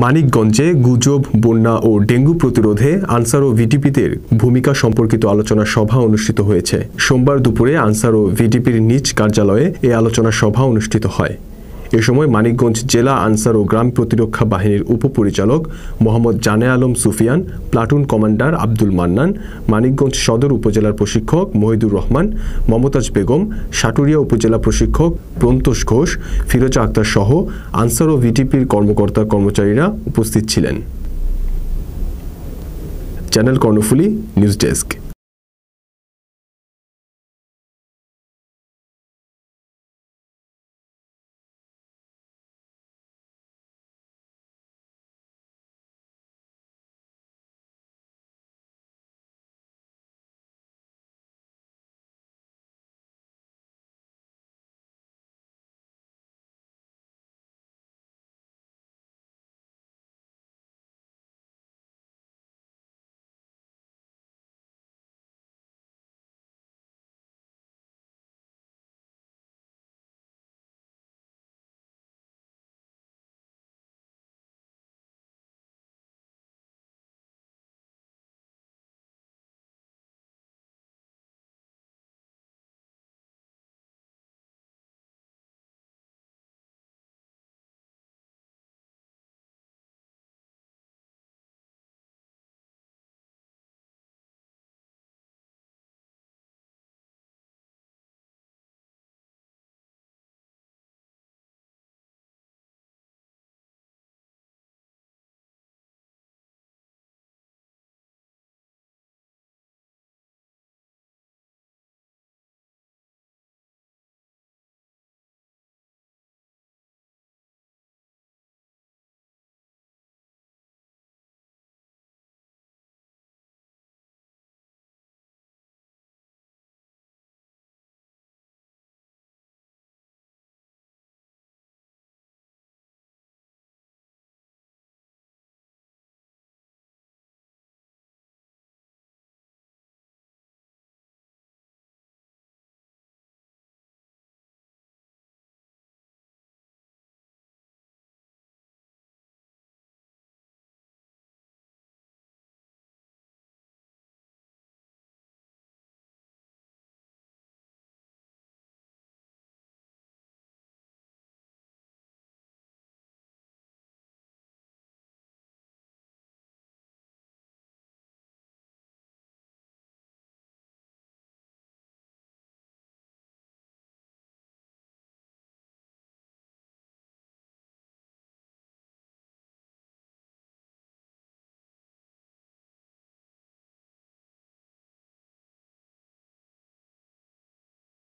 মানিকগঞ্জে গুজব বন্যা ও ডেঙ্গু প্রতিরোধে আনসার ও ভিডিপিদের ভূমিকা সম্পর্কিত আলোচনা সভা অনুষ্ঠিত হয়েছে সোমবার দুপুরে আনসার ও ভিডিপির নিজ কার্যালয়ে এ আলোচনা সভা অনুষ্ঠিত হয় এ সময় মানিকগঞ্জ জেলা আনসার ও গ্রাম প্রতিরক্ষা বাহিনীর উপপরিচালক মোহাম্মদ জানে আলম সুফিয়ান প্লাটুন কমান্ডার আব্দুল মান্নান মানিকগঞ্জ সদর উপজেলার প্রশিক্ষক মহিদুর রহমান মমতাজ বেগম সাটুরিয়া উপজেলা প্রশিক্ষক প্রন্তোষ ঘোষ ফিরোজা আক্তার সহ আনসার ও ভিটিপির কর্মকর্তা কর্মচারীরা উপস্থিত ছিলেন চ্যানেল কর্ণফুলি নিউজ ডেস্ক